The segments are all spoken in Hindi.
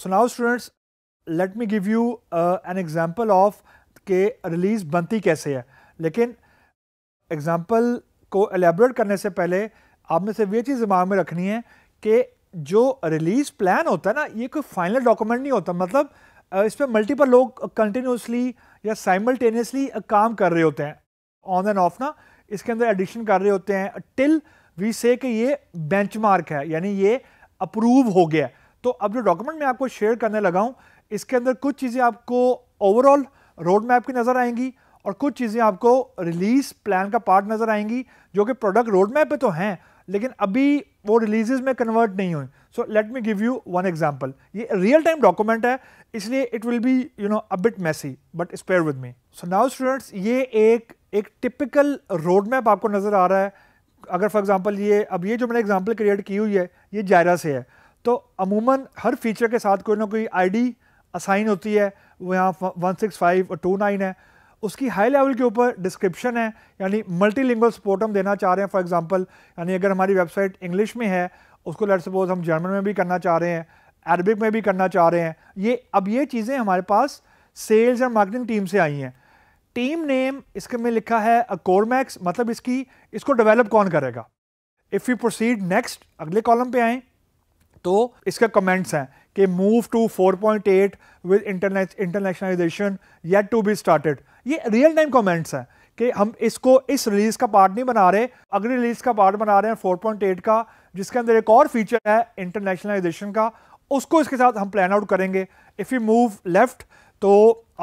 so now students let me give you an an of के रिलीज़ बनती कैसे है लेकिन एग्ज़ाम्पल को एलेबोरेट करने से पहले आपने सिर्फ ये चीज़ दिमाग में रखनी है कि जो रिलीज़ प्लान होता है ना ये कोई फाइनल डॉक्यूमेंट नहीं होता मतलब इस पर मल्टीपल लोग कंटिन्यूसली या साइमल्टेनियसली काम कर रहे होते हैं ऑन एंड ऑफ ना इसके अंदर एडिशन कर रहे होते हैं टिल वी से कि ये बेंचमार्क है यानी ये अप्रूव हो गया तो अब जो डॉक्यूमेंट मैं आपको शेयर करने लगा हूँ इसके अंदर कुछ चीज़ें आपको ओवरऑल रोड मैप की नज़र आएंगी और कुछ चीज़ें आपको रिलीज़ प्लान का पार्ट नज़र आएंगी जो कि प्रोडक्ट रोड मैप पे तो हैं लेकिन अभी वो रिलीजेज में कन्वर्ट नहीं हुई so let me give you one example ये रियल टाइम डॉक्यूमेंट है इसलिए it will be you know a bit messy but spare with me so now students ये एक एक टिपिकल रोड मैप आपको नज़र आ रहा है अगर फॉर एग्जाम्पल ये अब ये जो मैंने एग्जाम्पल क्रिएट की हुई है ये जायरा से है तो अमूमन हर फीचर के साथ कोई ना कोई आईडी असाइन होती है वो यहाँ वन सिक्स फाइव और टू नाइन है उसकी हाई लेवल के ऊपर डिस्क्रिप्शन है यानी मल्टी लिंगल सपोर्ट हम देना चाह रहे हैं फॉर एग्जांपल यानी अगर हमारी वेबसाइट इंग्लिश में है उसको लेट सपोज हम जर्मन में भी करना चाह रहे हैं अरबिक में भी करना चाह रहे हैं ये अब ये चीज़ें हमारे पास सेल्स एंड मार्केटिंग टीम से आई हैं टीम नेम इसके में लिखा है कोरमैक्स मतलब इसकी इसको डेवलप कौन करेगा इफ़ यू प्रोसीड नेक्स्ट अगले कॉलम पे आएँ तो इसका कमेंट्स हैं कि move to 4.8 with internationalization yet to be started ये रियल टाइम कमेंट्स हैं कि हम इसको इस रिलीज का पार्ट नहीं बना रहे अगली रिलीज का पार्ट बना रहे हैं 4.8 का जिसके अंदर एक और फीचर है इंटरनेशनलाइजेशन का उसको इसके साथ हम प्लान आउट करेंगे इफ़ यू मूव लेफ्ट तो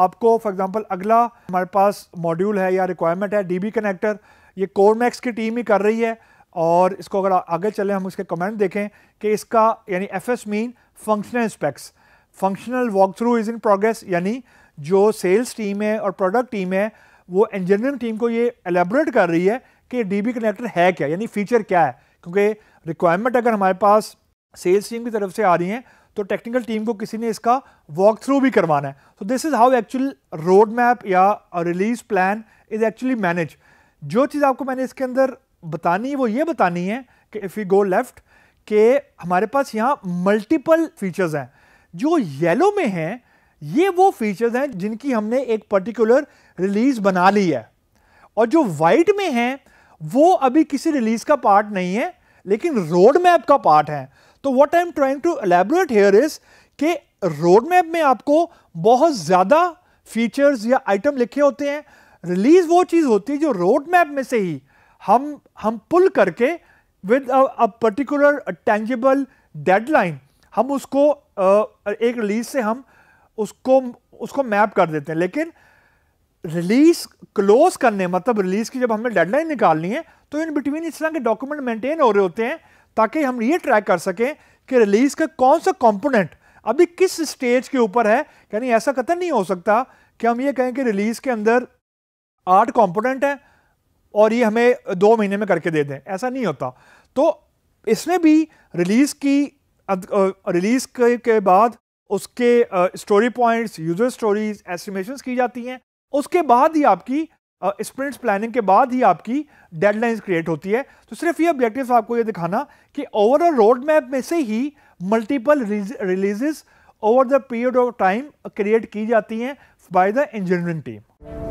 आपको फॉर एग्जांपल अगला हमारे पास मॉड्यूल है या रिक्वायरमेंट है डीबी कनेक्टर ये कोरमैक्स की टीम ही कर रही है और इसको अगर आगे चले हम उसके कमेंट देखें कि इसका यानी F S mean functional specs functional walk through is in progress यानी जो सेल्स टीम है और प्रोडक्ट टीम है वो इंजीनियरिंग टीम को ये एलेबरेट कर रही है कि डी बी कनेक्टर है क्या यानी फीचर क्या है क्योंकि रिक्वायरमेंट अगर हमारे पास सेल्स टीम की तरफ से आ रही हैं तो टेक्निकल टीम को किसी ने इसका वॉक थ्रू भी करवाना है तो this is how actual road map या release plan is actually manage जो चीज़ आपको मैंने इसके अंदर बतानी है वो ये बतानी है कि इफ़ यू गो लेफ्ट के हमारे पास यहाँ मल्टीपल फीचर्स हैं जो येलो में हैं ये वो फीचर्स हैं जिनकी हमने एक पर्टिकुलर रिलीज बना ली है और जो वाइट में हैं वो अभी किसी रिलीज का पार्ट नहीं है लेकिन रोड मैप का पार्ट है तो what I am trying to elaborate here is के रोड मैप में आपको बहुत ज़्यादा फीचर्स या आइटम लिखे होते हैं रिलीज वो चीज़ होती है जो रोड मैप में से ही हम हम पुल करके with a particular tangible deadline हम उसको uh, एक रिलीज से हम उसको उसको मैप कर देते हैं लेकिन रिलीज क्लोज करने मतलब रिलीज की जब हमें डेडलाइन निकालनी है तो इन बिटवीन इस तरह के डॉक्यूमेंट मेंटेन हो रहे होते हैं ताकि हम ये ट्रैक कर सकें कि रिलीज का कौन सा कंपोनेंट अभी किस स्टेज के ऊपर है यानी ऐसा कतन नहीं हो सकता कि हम ये कहें कि रिलीज के अंदर आठ कंपोनेंट हैं और ये हमें दो महीने में करके दे दें ऐसा नहीं होता तो इसमें भी रिलीज़ की रिलीज़ के, के बाद उसके story points user stories estimations की जाती हैं उसके बाद ही आपकी स्प्रिंट्स प्लानिंग के बाद ही आपकी डेडलाइंस क्रिएट होती है तो सिर्फ ये ऑब्जेक्टिव आपको ये दिखाना कि ओवरऑल रोड मैप में से ही multiple releases over the period of time create की जाती हैं बाय द इंजीनियरिंग टीम